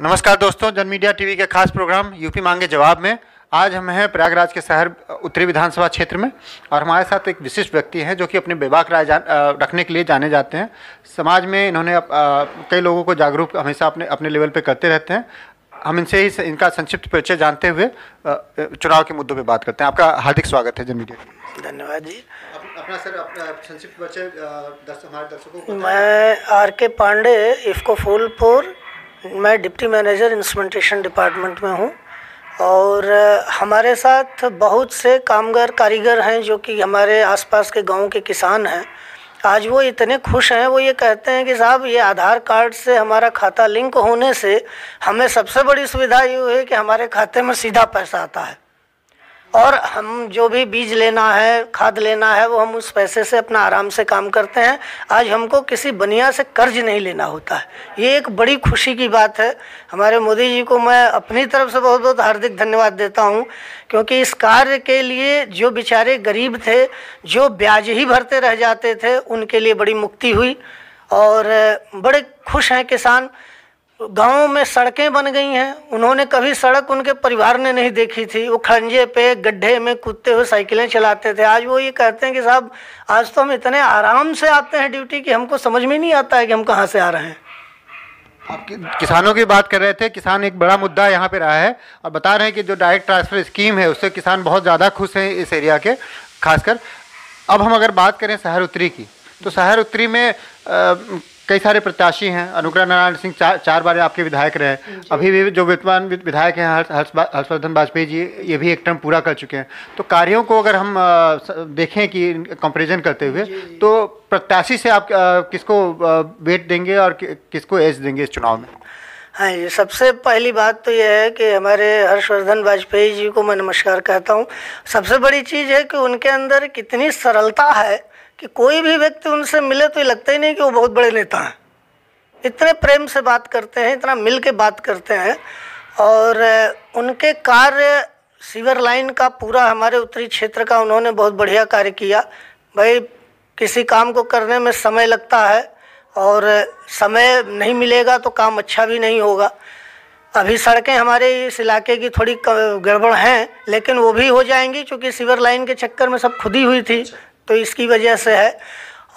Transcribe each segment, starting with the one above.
नमस्कार दोस्तों जन मीडिया टीवी के खास प्रोग्राम यूपी मांगे जवाब में आज हम हैं प्रयागराज के शहर उत्तरी विधानसभा क्षेत्र में और हमारे साथ एक विशिष्ट व्यक्ति हैं जो कि अपने बेबाक राय रखने के लिए जाने जाते हैं समाज में इन्होंने कई लोगों को जागरूक हमेशा अपने अपने लेवल पर करते रहते हैं हम इनसे ही इनका संक्षिप्त परिचय जानते हुए चुनाव के मुद्दों पर बात करते हैं आपका हार्दिक स्वागत है जन मीडिया धन्यवाद जी अपना सर अपना संक्षिप्त परिचय हमारे मैं आर के पांडे इफको फूलपुर मैं डिप्टी मैनेजर इंस्ट्रूमेंटेशन डिपार्टमेंट में हूँ और हमारे साथ बहुत से कामगार कारीगर हैं जो कि हमारे आसपास के गांव के किसान हैं आज वो इतने खुश हैं वो ये कहते हैं कि साहब ये आधार कार्ड से हमारा खाता लिंक होने से हमें सबसे बड़ी सुविधा ये हुई कि हमारे खाते में सीधा पैसा आता है और हम जो भी बीज लेना है खाद लेना है वो हम उस पैसे से अपना आराम से काम करते हैं आज हमको किसी बनिया से कर्ज नहीं लेना होता है ये एक बड़ी खुशी की बात है हमारे मोदी जी को मैं अपनी तरफ से बहुत बहुत हार्दिक धन्यवाद देता हूँ क्योंकि इस कार्य के लिए जो बेचारे गरीब थे जो ब्याज ही भरते रह जाते थे उनके लिए बड़ी मुक्ति हुई और बड़े खुश हैं किसान गाँव में सड़कें बन गई हैं उन्होंने कभी सड़क उनके परिवार ने नहीं देखी थी वो खंजे पे गड्ढे में कुत्ते हुए साइकिलें चलाते थे आज वो ये कहते हैं कि साहब आज तो हम इतने आराम से आते हैं ड्यूटी कि हमको समझ में नहीं आता है कि हम कहाँ से आ रहे हैं आप किसानों की बात कर रहे थे किसान एक बड़ा मुद्दा यहाँ पे रहा है और बता रहे हैं कि जो डायरेक्ट ट्रांसफ़र स्कीम है उससे किसान बहुत ज़्यादा खुश हैं इस एरिया के खासकर अब हम अगर बात करें शहर उत्तरी की तो शहर उत्तरी में आ, कई सारे प्रत्याशी हैं अनुग्रह नारायण सिंह चार चार बार आपके विधायक रहे अभी भी जो वर्तमान विधायक हैं हर्षवर्धन वाजपेयी जी ये भी एक टर्म पूरा कर चुके हैं तो कार्यों को अगर हम देखें कि कंपेरिजन करते हुए तो प्रत्याशी से आप किसको वेट देंगे और किसको एज देंगे इस चुनाव में हाँ जी सबसे पहली बात तो यह है कि हमारे हर्षवर्धन वाजपेयी जी को मैं नमस्कार कहता हूँ सबसे बड़ी चीज़ है कि उनके अंदर कितनी सरलता है कि कोई भी व्यक्ति उनसे मिले तो ये लगता ही नहीं कि वो बहुत बड़े नेता हैं इतने प्रेम से बात करते हैं इतना मिल के बात करते हैं और उनके कार्य सीवर लाइन का पूरा हमारे उत्तरी क्षेत्र का उन्होंने बहुत बढ़िया कार्य किया भाई किसी काम को करने में समय लगता है और समय नहीं मिलेगा तो काम अच्छा भी नहीं होगा अभी सड़कें हमारे इस इलाके की थोड़ी गड़बड़ हैं लेकिन वो भी हो जाएंगी क्योंकि सीवर लाइन के चक्कर में सब खुदी हुई थी तो इसकी वजह से है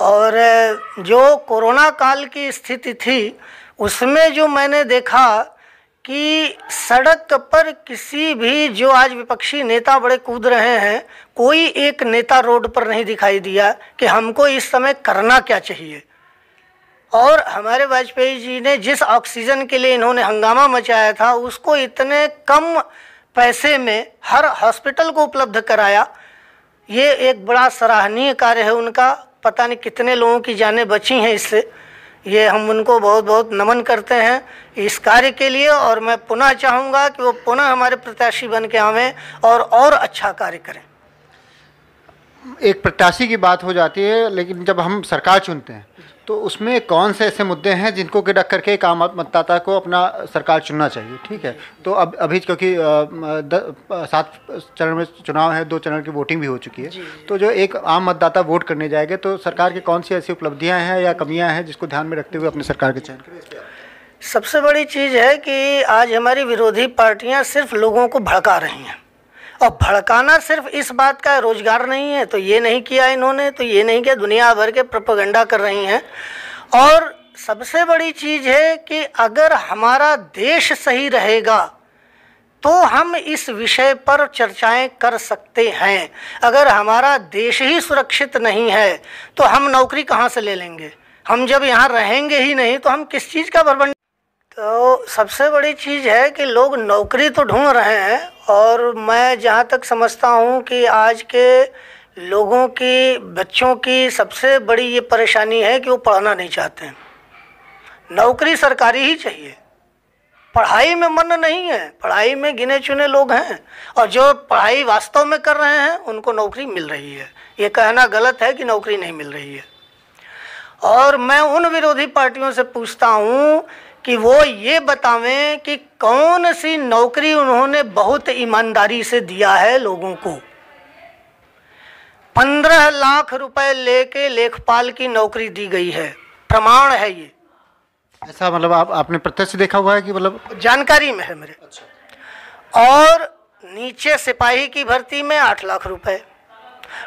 और जो कोरोना काल की स्थिति थी उसमें जो मैंने देखा कि सड़क पर किसी भी जो आज विपक्षी नेता बड़े कूद रहे हैं कोई एक नेता रोड पर नहीं दिखाई दिया कि हमको इस समय करना क्या चाहिए और हमारे वाजपेयी जी ने जिस ऑक्सीजन के लिए इन्होंने हंगामा मचाया था उसको इतने कम पैसे में हर हॉस्पिटल को उपलब्ध कराया ये एक बड़ा सराहनीय कार्य है उनका पता नहीं कितने लोगों की जानें बची हैं इससे ये हम उनको बहुत बहुत नमन करते हैं इस कार्य के लिए और मैं पुनः चाहूँगा कि वो पुनः हमारे प्रत्याशी बन के आवें और और अच्छा कार्य करें एक प्रत्याशी की बात हो जाती है लेकिन जब हम सरकार चुनते हैं तो उसमें कौन से ऐसे मुद्दे हैं जिनको के रख करके एक आम मतदाता को अपना सरकार चुनना चाहिए ठीक है तो अब अभी क्योंकि सात चरण में चुनाव है दो चरण की वोटिंग भी हो चुकी है तो जो एक आम मतदाता वोट करने जाएंगे तो सरकार की कौन सी ऐसी उपलब्धियाँ हैं या कमियाँ हैं जिसको ध्यान में रखते हुए अपनी सरकार के चयन सबसे बड़ी चीज़ है कि आज हमारी विरोधी पार्टियाँ सिर्फ लोगों को भड़का रही हैं और भड़काना सिर्फ इस बात का रोजगार नहीं है तो ये नहीं किया इन्होंने तो ये नहीं किया दुनिया भर के प्रपगंडा कर रही हैं और सबसे बड़ी चीज़ है कि अगर हमारा देश सही रहेगा तो हम इस विषय पर चर्चाएं कर सकते हैं अगर हमारा देश ही सुरक्षित नहीं है तो हम नौकरी कहाँ से ले लेंगे हम जब यहाँ रहेंगे ही नहीं तो हम किस चीज़ का प्रबंध तो सबसे बड़ी चीज़ है कि लोग नौकरी तो ढूंढ रहे हैं और मैं जहाँ तक समझता हूँ कि आज के लोगों की बच्चों की सबसे बड़ी ये परेशानी है कि वो पढ़ना नहीं चाहते हैं नौकरी सरकारी ही चाहिए पढ़ाई में मन नहीं है पढ़ाई में गिने चुने लोग हैं और जो पढ़ाई वास्तव में कर रहे हैं उनको नौकरी मिल रही है ये कहना गलत है कि नौकरी नहीं मिल रही है और मैं उन विरोधी पार्टियों से पूछता हूँ कि वो ये बतावें कि कौन सी नौकरी उन्होंने बहुत ईमानदारी से दिया है लोगों को पंद्रह लाख रुपए लेके लेखपाल की नौकरी दी गई है प्रमाण है ये ऐसा मतलब आप आपने प्रत्यक्ष देखा हुआ है कि मतलब जानकारी में है मेरे अच्छा। और नीचे सिपाही की भर्ती में आठ लाख रुपए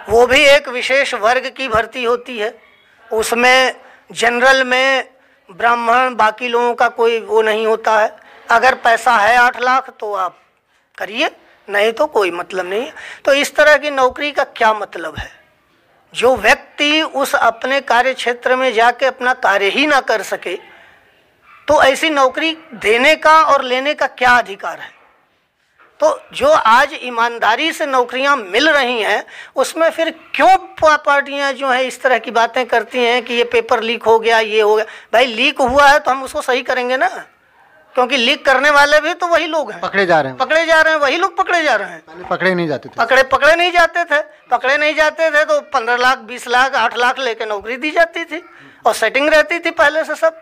वो भी एक विशेष वर्ग की भर्ती होती है उसमें जनरल में ब्राह्मण बाकी लोगों का कोई वो नहीं होता है अगर पैसा है आठ लाख तो आप करिए नहीं तो कोई मतलब नहीं है तो इस तरह की नौकरी का क्या मतलब है जो व्यक्ति उस अपने कार्य क्षेत्र में जाके अपना कार्य ही ना कर सके तो ऐसी नौकरी देने का और लेने का क्या अधिकार है तो जो आज ईमानदारी से नौकरियां मिल रही हैं उसमें फिर क्यों पार्टियां जो है इस तरह की बातें करती हैं कि ये पेपर लीक हो गया ये हो गया भाई लीक हुआ है तो हम उसको सही करेंगे ना क्योंकि लीक करने वाले भी तो वही लोग हैं पकड़े जा रहे हैं पकड़े जा रहे हैं वही लोग पकड़े जा रहे हैं पकड़े नहीं जाते थे पकड़े पकड़े नहीं जाते थे पकड़े नहीं जाते थे तो पंद्रह लाख बीस लाख आठ लाख लेके नौकरी दी जाती थी और सेटिंग रहती थी पहले से सब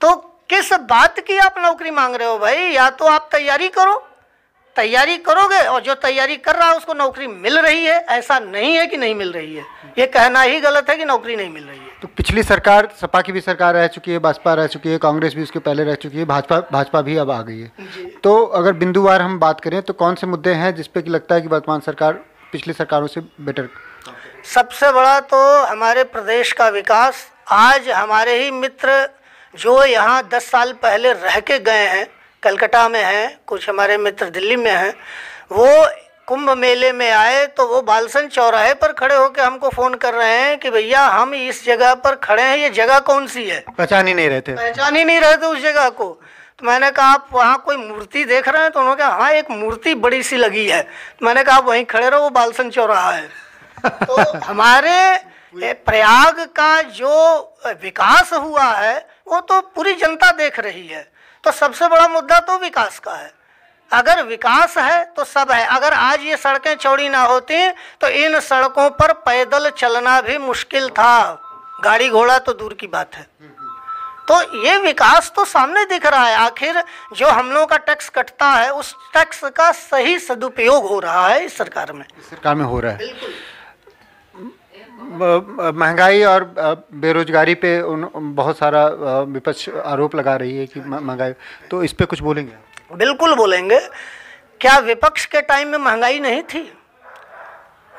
तो किस बात की आप नौकरी मांग रहे हो भाई या तो आप तैयारी करो तैयारी करोगे और जो तैयारी कर रहा है उसको नौकरी मिल रही है ऐसा नहीं है कि नहीं मिल रही है ये कहना ही गलत है कि नौकरी नहीं मिल रही है तो पिछली सरकार सपा की भी सरकार रह चुकी है भाजपा रह चुकी है कांग्रेस भी उसके पहले रह चुकी है भाजपा भाजपा भी अब आ गई है तो अगर बिंदुवार हम बात करें तो कौन से मुद्दे हैं जिसपे कि लगता है कि वर्तमान सरकार पिछली सरकारों से बेटर सबसे बड़ा तो हमारे प्रदेश का विकास आज हमारे ही मित्र जो यहाँ दस साल पहले रह के गए हैं कलकत्ता में हैं कुछ हमारे मित्र दिल्ली में हैं वो कुंभ मेले में आए तो वो बालसन चौराहे पर खड़े होकर हमको फ़ोन कर रहे हैं कि भैया हम इस जगह पर खड़े हैं ये जगह कौन सी है पहचान ही नहीं रहते पहचान ही नहीं रहते उस जगह को तो मैंने कहा आप वहाँ कोई मूर्ति देख रहे हैं तो उन्होंने कहा हाँ एक मूर्ति बड़ी सी लगी है तो मैंने कहा आप वहीं खड़े रहो वो बालसन चौराहा है तो हमारे प्रयाग का जो विकास हुआ है वो तो पूरी जनता देख रही है तो सबसे बड़ा मुद्दा तो विकास का है अगर विकास है तो सब है अगर आज ये सड़कें चौड़ी ना होती तो इन सड़कों पर पैदल चलना भी मुश्किल था गाड़ी घोड़ा तो दूर की बात है तो ये विकास तो सामने दिख रहा है आखिर जो हम लोगों का टैक्स कटता है उस टैक्स का सही सदुपयोग हो रहा है इस सरकार में इस सरकार में हो रहा है बिल्कुल महंगाई और बेरोजगारी पे उन बहुत सारा विपक्ष आरोप लगा रही है कि महंगाई तो इस पे कुछ बोलेंगे बिल्कुल बोलेंगे क्या विपक्ष के टाइम में महंगाई नहीं थी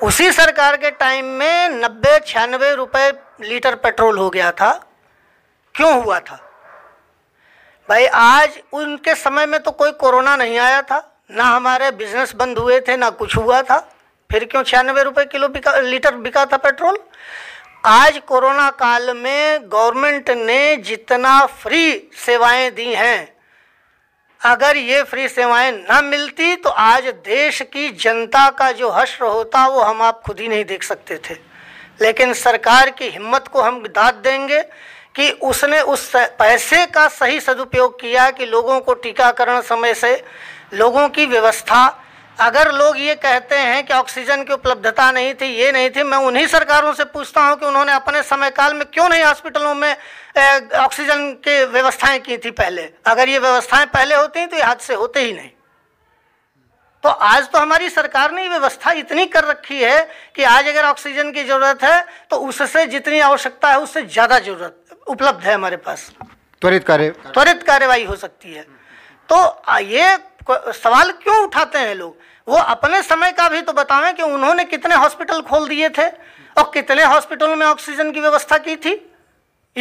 उसी सरकार के टाइम में नब्बे छियानबे रुपये लीटर पेट्रोल हो गया था क्यों हुआ था भाई आज उनके समय में तो कोई कोरोना नहीं आया था ना हमारे बिजनेस बंद हुए थे ना कुछ हुआ था फिर क्यों छियानवे रुपये किलो बिका लीटर बिका था पेट्रोल आज कोरोना काल में गवर्नमेंट ने जितना फ्री सेवाएं दी हैं अगर ये फ्री सेवाएं न मिलती तो आज देश की जनता का जो हश्र होता वो हम आप खुद ही नहीं देख सकते थे लेकिन सरकार की हिम्मत को हम दाद देंगे कि उसने उस पैसे का सही सदुपयोग किया कि लोगों को टीकाकरण समय से लोगों की व्यवस्था अगर लोग ये कहते हैं कि ऑक्सीजन की उपलब्धता नहीं थी ये नहीं थी मैं उन्हीं सरकारों से पूछता हूँ कि उन्होंने अपने समय काल में क्यों नहीं हॉस्पिटलों में ऑक्सीजन की व्यवस्थाएं की थी पहले अगर ये व्यवस्थाएं पहले होती तो ये हादसे होते ही नहीं तो आज तो हमारी सरकार ने व्यवस्था इतनी कर रखी है कि आज अगर ऑक्सीजन की ज़रूरत है तो उससे जितनी आवश्यकता है उससे ज़्यादा ज़रूरत उपलब्ध है हमारे पास त्वरित कार्य त्वरित कार्यवाही हो सकती है तो ये सवाल क्यों उठाते हैं लोग वो अपने समय का भी तो बताएं कि उन्होंने कितने हॉस्पिटल खोल दिए थे और कितने हॉस्पिटल में ऑक्सीजन की व्यवस्था की थी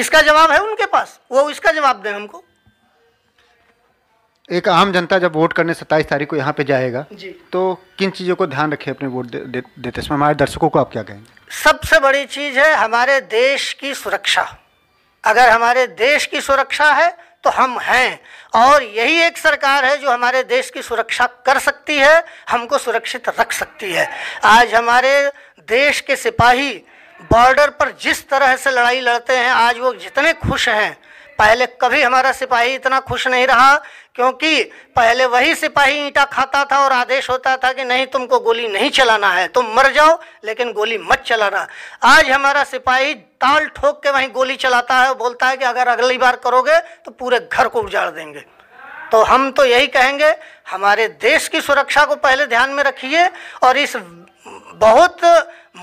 इसका जवाब है उनके पास वो इसका जवाब दें हमको एक आम जनता जब वोट करने सत्ताईस तारीख को यहाँ पे जाएगा तो किन चीज़ों को ध्यान रखे अपने वोट दे, दे, देते समय हमारे दर्शकों को आप क्या कहेंगे सबसे बड़ी चीज़ है हमारे देश की सुरक्षा अगर हमारे देश की सुरक्षा है तो हम हैं और यही एक सरकार है जो हमारे देश की सुरक्षा कर सकती है हमको सुरक्षित रख सकती है आज हमारे देश के सिपाही बॉर्डर पर जिस तरह से लड़ाई लड़ते हैं आज वो जितने खुश हैं पहले कभी हमारा सिपाही इतना खुश नहीं रहा क्योंकि पहले वही सिपाही ईंटा खाता था और आदेश होता था कि नहीं तुमको गोली नहीं चलाना है तुम मर जाओ लेकिन गोली मत चलाना आज हमारा सिपाही ताल ठोक के वहीं गोली चलाता है और बोलता है कि अगर अगली बार करोगे तो पूरे घर को उजाड़ देंगे तो हम तो यही कहेंगे हमारे देश की सुरक्षा को पहले ध्यान में रखिए और इस बहुत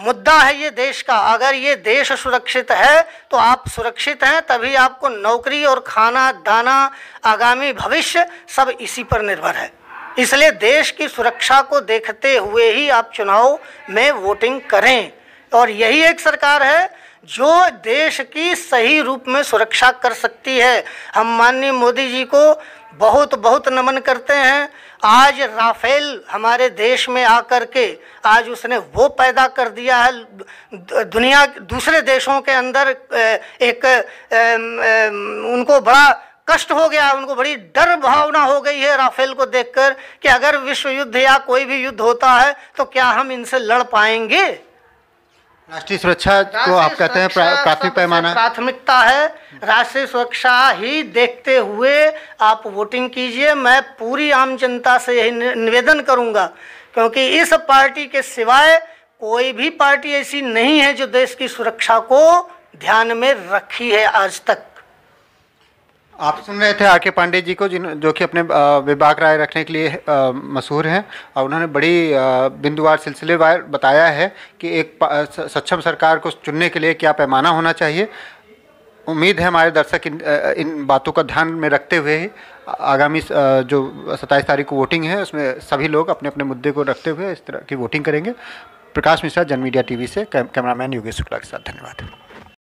मुद्दा है ये देश का अगर ये देश सुरक्षित है तो आप सुरक्षित हैं तभी आपको नौकरी और खाना दाना आगामी भविष्य सब इसी पर निर्भर है इसलिए देश की सुरक्षा को देखते हुए ही आप चुनाव में वोटिंग करें और यही एक सरकार है जो देश की सही रूप में सुरक्षा कर सकती है हम माननीय मोदी जी को बहुत बहुत नमन करते हैं आज राफेल हमारे देश में आकर के आज उसने वो पैदा कर दिया है दुनिया दूसरे देशों के अंदर एक उनको बड़ा कष्ट हो गया उनको बड़ी डर भावना हो गई है राफेल को देखकर कि अगर विश्व युद्ध या कोई भी युद्ध होता है तो क्या हम इनसे लड़ पाएंगे राष्ट्रीय सुरक्षा को आप कहते हैं प्राथमिक पैमाना प्राथमिकता है राष्ट्रीय सुरक्षा ही देखते हुए आप वोटिंग कीजिए मैं पूरी आम जनता से यही निवेदन करूंगा क्योंकि इस पार्टी के सिवाय कोई भी पार्टी ऐसी नहीं है जो देश की सुरक्षा को ध्यान में रखी है आज तक आप सुन रहे थे आर के पांडे जी को जिन जो कि अपने विभाग राय रखने के लिए मशहूर हैं और उन्होंने बड़ी बिंदुवार सिलसिलेवार बताया है कि एक सक्षम सरकार को चुनने के लिए क्या पैमाना होना चाहिए उम्मीद है हमारे दर्शक इन इन बातों का ध्यान में रखते हुए आगामी जो सत्ताईस तारीख को वोटिंग है उसमें सभी लोग अपने अपने मुद्दे को रखते हुए इस तरह की वोटिंग करेंगे प्रकाश मिश्रा जन मीडिया टीवी से कैमरामैन योगेश शुक्ला के साथ धन्यवाद